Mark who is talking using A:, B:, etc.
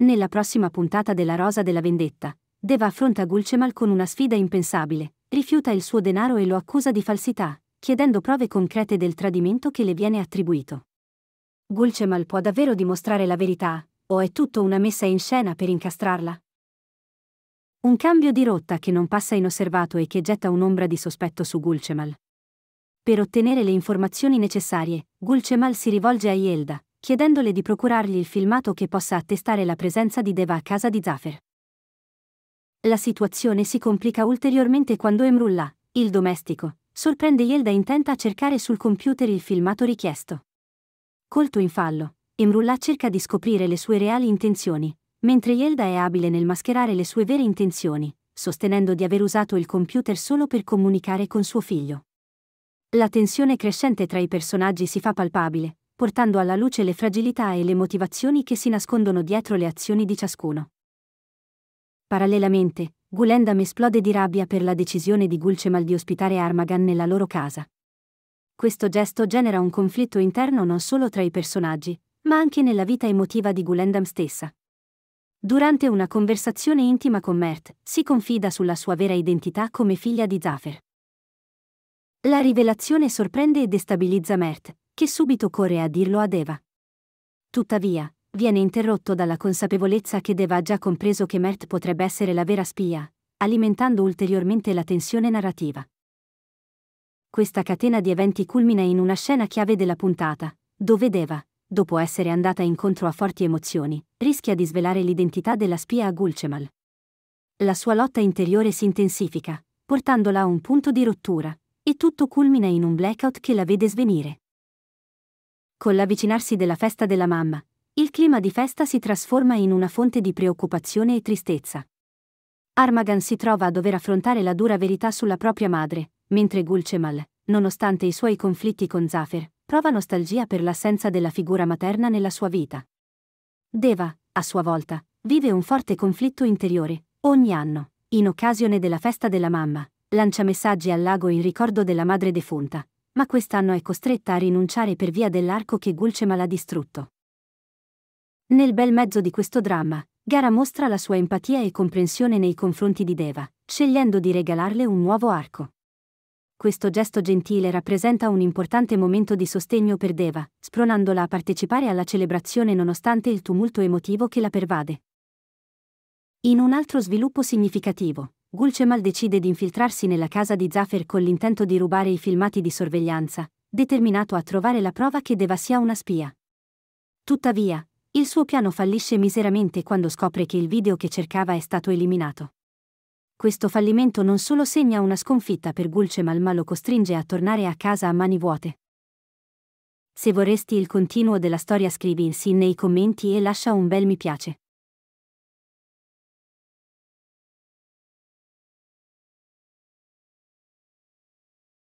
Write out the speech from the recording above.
A: Nella prossima puntata della Rosa della Vendetta, Deva affronta Gulcemal con una sfida impensabile, rifiuta il suo denaro e lo accusa di falsità, chiedendo prove concrete del tradimento che le viene attribuito. Gulcemal può davvero dimostrare la verità, o è tutto una messa in scena per incastrarla? Un cambio di rotta che non passa inosservato e che getta un'ombra di sospetto su Gulcemal. Per ottenere le informazioni necessarie, Gulcemal si rivolge a Yelda, chiedendole di procurargli il filmato che possa attestare la presenza di Deva a casa di Zafir. La situazione si complica ulteriormente quando Emrullah, il domestico, sorprende Yelda intenta a cercare sul computer il filmato richiesto. Colto in fallo, Emrullah cerca di scoprire le sue reali intenzioni, mentre Yelda è abile nel mascherare le sue vere intenzioni, sostenendo di aver usato il computer solo per comunicare con suo figlio. La tensione crescente tra i personaggi si fa palpabile, portando alla luce le fragilità e le motivazioni che si nascondono dietro le azioni di ciascuno. Parallelamente, Gulendam esplode di rabbia per la decisione di Gulcemal di ospitare Armagan nella loro casa. Questo gesto genera un conflitto interno non solo tra i personaggi, ma anche nella vita emotiva di Gulendam stessa. Durante una conversazione intima con Mert, si confida sulla sua vera identità come figlia di Zafir. La rivelazione sorprende e destabilizza Mert, che subito corre a dirlo a Deva. Tuttavia, viene interrotto dalla consapevolezza che Deva ha già compreso che Mert potrebbe essere la vera spia, alimentando ulteriormente la tensione narrativa. Questa catena di eventi culmina in una scena chiave della puntata, dove Deva, dopo essere andata incontro a forti emozioni, rischia di svelare l'identità della spia a Gulcemal. La sua lotta interiore si intensifica, portandola a un punto di rottura, e tutto culmina in un blackout che la vede svenire. Con l'avvicinarsi della festa della mamma, il clima di festa si trasforma in una fonte di preoccupazione e tristezza. Armagan si trova a dover affrontare la dura verità sulla propria madre, mentre Gulcemal, nonostante i suoi conflitti con Zafir, prova nostalgia per l'assenza della figura materna nella sua vita. Deva, a sua volta, vive un forte conflitto interiore, ogni anno, in occasione della festa della mamma, lancia messaggi al lago in ricordo della madre defunta, ma quest'anno è costretta a rinunciare per via dell'arco che Gulcemal ha distrutto. Nel bel mezzo di questo dramma, Gara mostra la sua empatia e comprensione nei confronti di Deva, scegliendo di regalarle un nuovo arco. Questo gesto gentile rappresenta un importante momento di sostegno per Deva, spronandola a partecipare alla celebrazione nonostante il tumulto emotivo che la pervade. In un altro sviluppo significativo, Gulcemal decide di infiltrarsi nella casa di Zaffer con l'intento di rubare i filmati di sorveglianza, determinato a trovare la prova che Deva sia una spia. Tuttavia, il suo piano fallisce miseramente quando scopre che il video che cercava è stato eliminato. Questo fallimento non solo segna una sconfitta per Gulcemal ma lo costringe a tornare a casa a mani vuote. Se vorresti il continuo della storia scrivi in sì nei commenti e lascia un bel mi piace.